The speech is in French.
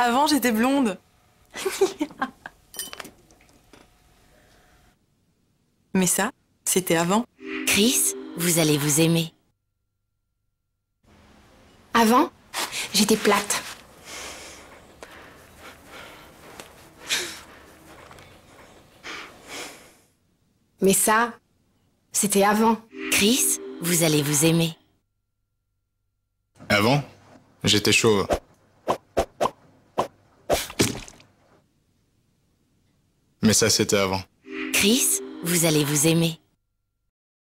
Avant, j'étais blonde. Mais ça, c'était avant. Chris, vous allez vous aimer. Avant, j'étais plate. Mais ça, c'était avant. Chris, vous allez vous aimer. Avant, j'étais chauve. Mais ça, c'était avant. Chris, vous allez vous aimer.